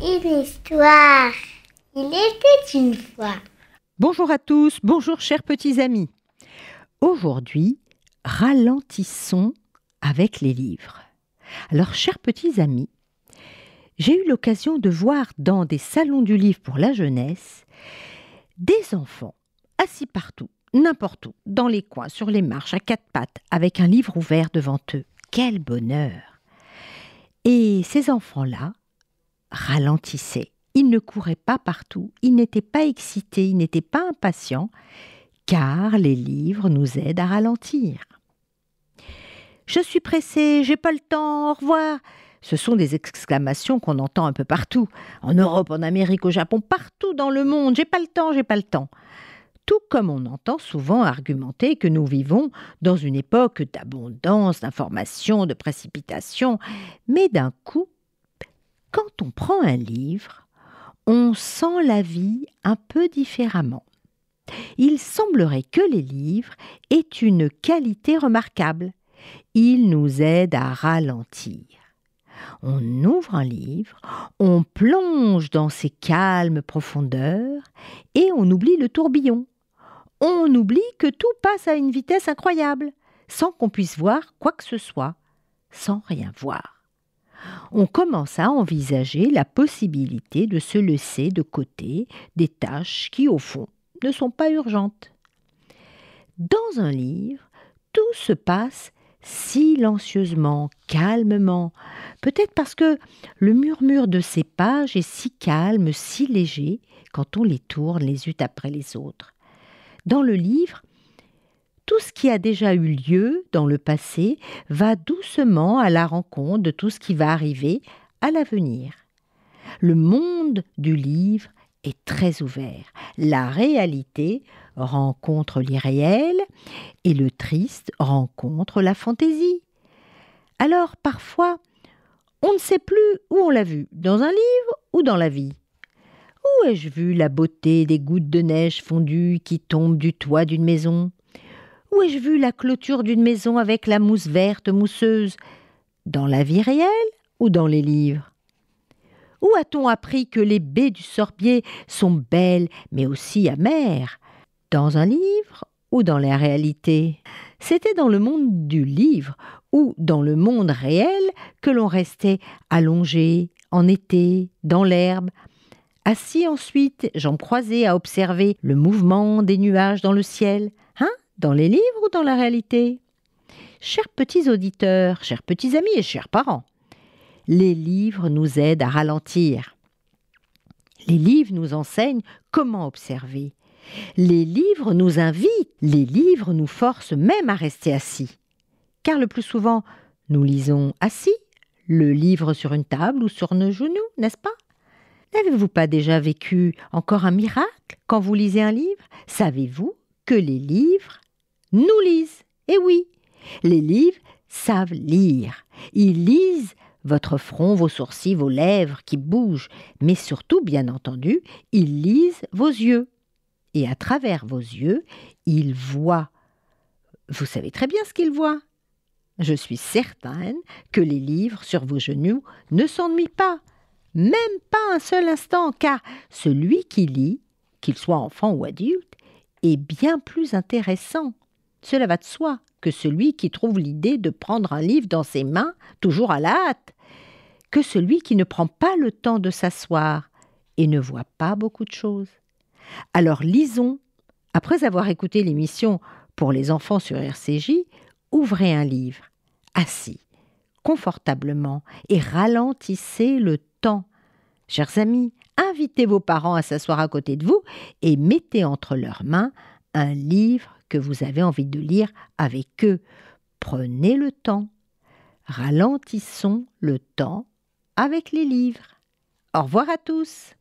une histoire. Il était une fois. Bonjour à tous, bonjour chers petits amis. Aujourd'hui, ralentissons avec les livres. Alors, chers petits amis, j'ai eu l'occasion de voir dans des salons du livre pour la jeunesse des enfants assis partout, n'importe où, dans les coins, sur les marches, à quatre pattes, avec un livre ouvert devant eux. Quel bonheur Et ces enfants-là ralentissait. Il ne courait pas partout, il n'était pas excité, il n'était pas impatient, car les livres nous aident à ralentir. Je suis pressé, j'ai pas le temps, au revoir. Ce sont des exclamations qu'on entend un peu partout, en Europe, en Amérique, au Japon, partout dans le monde, j'ai pas le temps, j'ai pas le temps tout comme on entend souvent argumenter que nous vivons dans une époque d'abondance, d'informations, de précipitation, mais d'un coup, quand on prend un livre, on sent la vie un peu différemment. Il semblerait que les livres aient une qualité remarquable. Ils nous aident à ralentir. On ouvre un livre, on plonge dans ses calmes profondeurs et on oublie le tourbillon. On oublie que tout passe à une vitesse incroyable, sans qu'on puisse voir quoi que ce soit, sans rien voir on commence à envisager la possibilité de se laisser de côté des tâches qui, au fond, ne sont pas urgentes. Dans un livre, tout se passe silencieusement, calmement, peut-être parce que le murmure de ces pages est si calme, si léger, quand on les tourne les unes après les autres. Dans le livre, tout ce qui a déjà eu lieu dans le passé va doucement à la rencontre de tout ce qui va arriver à l'avenir. Le monde du livre est très ouvert. La réalité rencontre l'irréel et le triste rencontre la fantaisie. Alors parfois, on ne sait plus où on l'a vu, dans un livre ou dans la vie. Où ai-je vu la beauté des gouttes de neige fondues qui tombent du toit d'une maison où ai-je vu la clôture d'une maison avec la mousse verte mousseuse Dans la vie réelle ou dans les livres Où a-t-on appris que les baies du sorbier sont belles mais aussi amères Dans un livre ou dans la réalité C'était dans le monde du livre ou dans le monde réel que l'on restait allongé en été, dans l'herbe, Assis ensuite, j'en croisais à observer le mouvement des nuages dans le ciel. Hein dans les livres ou dans la réalité Chers petits auditeurs, chers petits amis et chers parents, les livres nous aident à ralentir. Les livres nous enseignent comment observer. Les livres nous invitent, les livres nous forcent même à rester assis. Car le plus souvent, nous lisons assis, le livre sur une table ou sur nos genoux, n'est-ce pas N'avez-vous pas déjà vécu encore un miracle quand vous lisez un livre Savez-vous que les livres nous lisent. Eh oui, les livres savent lire. Ils lisent votre front, vos sourcils, vos lèvres qui bougent, mais surtout, bien entendu, ils lisent vos yeux. Et à travers vos yeux, ils voient. Vous savez très bien ce qu'ils voient. Je suis certaine que les livres sur vos genoux ne s'ennuient pas, même pas un seul instant, car celui qui lit, qu'il soit enfant ou adulte, est bien plus intéressant cela va de soi que celui qui trouve l'idée de prendre un livre dans ses mains, toujours à la hâte, que celui qui ne prend pas le temps de s'asseoir et ne voit pas beaucoup de choses. Alors lisons, après avoir écouté l'émission pour les enfants sur RCJ, ouvrez un livre, assis, confortablement, et ralentissez le temps. Chers amis, invitez vos parents à s'asseoir à côté de vous et mettez entre leurs mains un livre que vous avez envie de lire avec eux. Prenez le temps. Ralentissons le temps avec les livres. Au revoir à tous.